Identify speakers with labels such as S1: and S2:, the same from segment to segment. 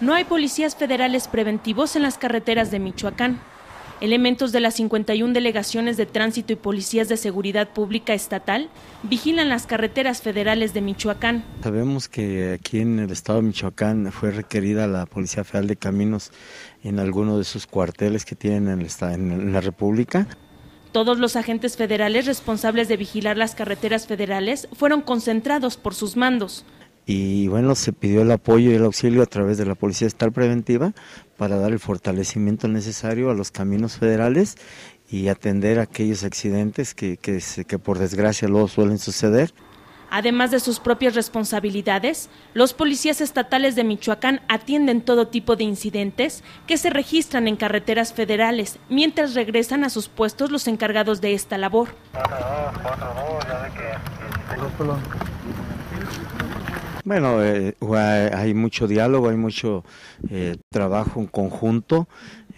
S1: no hay policías federales preventivos en las carreteras de Michoacán. Elementos de las 51 delegaciones de tránsito y policías de seguridad pública estatal vigilan las carreteras federales de Michoacán.
S2: Sabemos que aquí en el estado de Michoacán fue requerida la Policía Federal de Caminos en alguno de sus cuarteles que tienen en, en la República.
S1: Todos los agentes federales responsables de vigilar las carreteras federales fueron concentrados por sus mandos
S2: y bueno, se pidió el apoyo y el auxilio a través de la Policía Estatal Preventiva para dar el fortalecimiento necesario a los caminos federales y atender aquellos accidentes que, que, por desgracia luego suelen suceder.
S1: Además de sus propias responsabilidades, los policías estatales de Michoacán atienden todo tipo de incidentes que se registran en carreteras federales mientras regresan a sus puestos los encargados de esta labor.
S2: Bueno, eh, hay mucho diálogo, hay mucho eh, trabajo en conjunto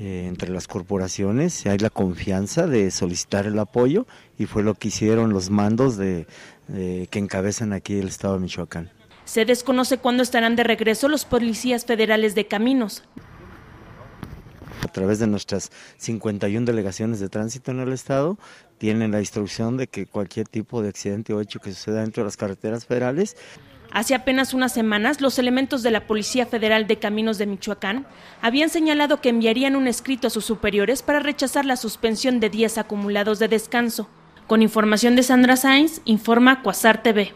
S2: eh, entre las corporaciones, hay la confianza de solicitar el apoyo y fue lo que hicieron los mandos de, que encabezan aquí el Estado de Michoacán.
S1: Se desconoce cuándo estarán de regreso los policías federales de caminos.
S2: A través de nuestras 51 delegaciones de tránsito en el estado, tienen la instrucción de que cualquier tipo de accidente o hecho que suceda dentro de las carreteras federales.
S1: Hace apenas unas semanas, los elementos de la Policía Federal de Caminos de Michoacán habían señalado que enviarían un escrito a sus superiores para rechazar la suspensión de días acumulados de descanso. Con información de Sandra Sainz, informa Cuasar TV.